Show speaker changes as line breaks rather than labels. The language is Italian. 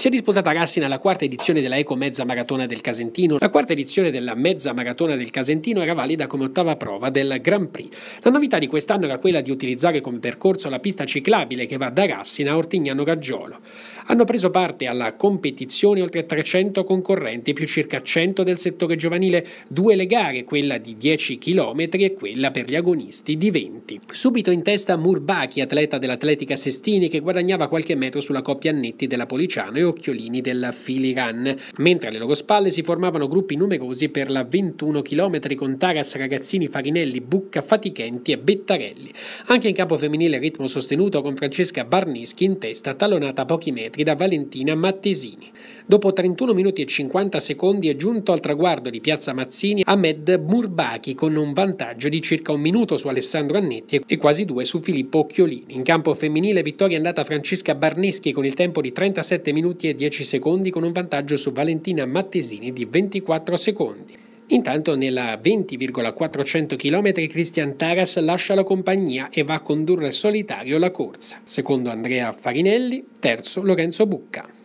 Si è disputata a Cassina la quarta edizione della Eco Mezza Maratona del Casentino. La quarta edizione della Mezza Maratona del Casentino era valida come ottava prova del Grand Prix. La novità di quest'anno era quella di utilizzare come percorso la pista ciclabile che va da Cassina a Ortignano Gaggiolo. Hanno preso parte alla competizione oltre 300 concorrenti, più circa 100 del settore giovanile, due le gare, quella di 10 km e quella per gli agonisti di 20. Subito in testa Murbachi, atleta dell'Atletica Sestini, che guadagnava qualche metro sulla coppia Annetti della Policiano e occhiolini della Filiran, mentre alle loro spalle si formavano gruppi numerosi per la 21 km con Taras, Ragazzini, Farinelli, Bucca, Fatichenti e Bettarelli. Anche in capo femminile ritmo sostenuto con Francesca Barnischi in testa, tallonata a pochi metri da Valentina Mattesini. Dopo 31 minuti e 50 secondi è giunto al traguardo di Piazza Mazzini Ahmed Murbachi con un vantaggio di circa un minuto su Alessandro Annetti e quasi due su Filippo Occhiolini. In campo femminile vittoria è andata a Francesca Barneschi con il tempo di 37 minuti e 10 secondi con un vantaggio su Valentina Mattesini di 24 secondi. Intanto nella 20,400 km Christian Taras lascia la compagnia e va a condurre solitario la corsa. Secondo Andrea Farinelli, terzo Lorenzo Bucca.